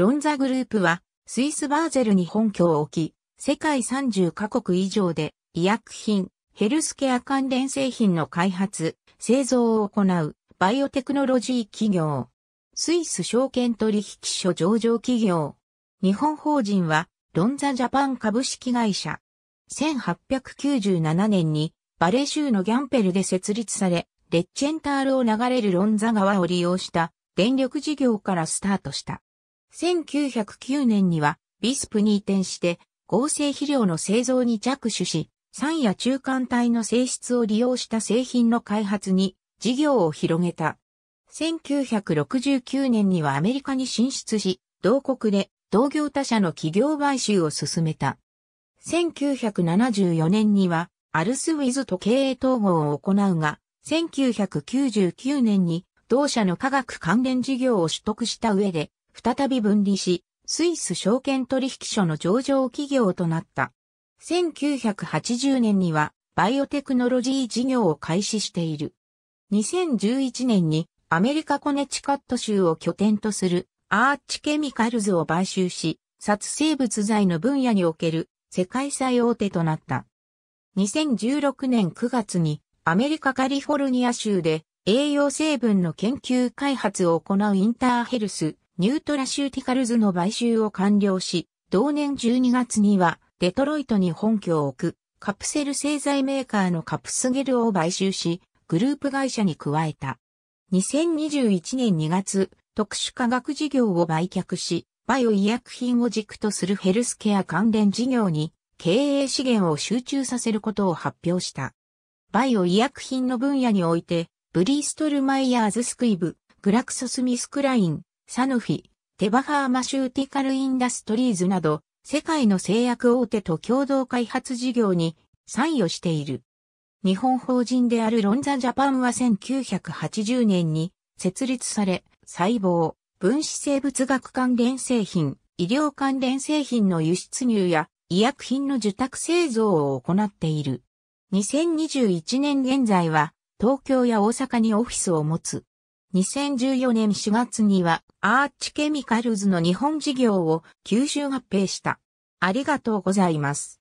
ロンザグループは、スイスバーゼルに本拠を置き、世界30カ国以上で、医薬品、ヘルスケア関連製品の開発、製造を行う、バイオテクノロジー企業。スイス証券取引所上場企業。日本法人は、ロンザジャパン株式会社。1897年に、バレー州のギャンペルで設立され、レッチェンタールを流れるロンザ川を利用した電力事業からスタートした。1909年にはビスプに移転して合成肥料の製造に着手し、酸や中間体の性質を利用した製品の開発に事業を広げた。1969年にはアメリカに進出し、同国で同業他社の企業買収を進めた。1974年にはアルスウィズと経営統合を行うが、1999年に同社の科学関連事業を取得した上で、再び分離し、スイス証券取引所の上場企業となった。1980年にはバイオテクノロジー事業を開始している。2011年にアメリカコネチカット州を拠点とするアーチケミカルズを買収し、殺生物剤の分野における世界最大手となった。2016年9月にアメリカカリフォルニア州で栄養成分の研究開発を行うインターヘルスニュートラシューティカルズの買収を完了し、同年12月にはデトロイトに本拠を置くカプセル製剤メーカーのカプスゲルを買収し、グループ会社に加えた。2021年2月、特殊科学事業を売却し、バイオ医薬品を軸とするヘルスケア関連事業に経営資源を集中させることを発表した。バイオ医薬品の分野において、ブリーストルマイヤーズスクイブ、グラクソスミスクライン、サヌフィ、テバファーマシューティカルインダストリーズなど、世界の製薬大手と共同開発事業に参与している。日本法人であるロンザジャパンは1980年に設立され、細胞、分子生物学関連製品、医療関連製品の輸出入や医薬品の受託製造を行っている。2021年現在は東京や大阪にオフィスを持つ。2014年4月にはアーチケミカルズの日本事業を吸収合併した。ありがとうございます。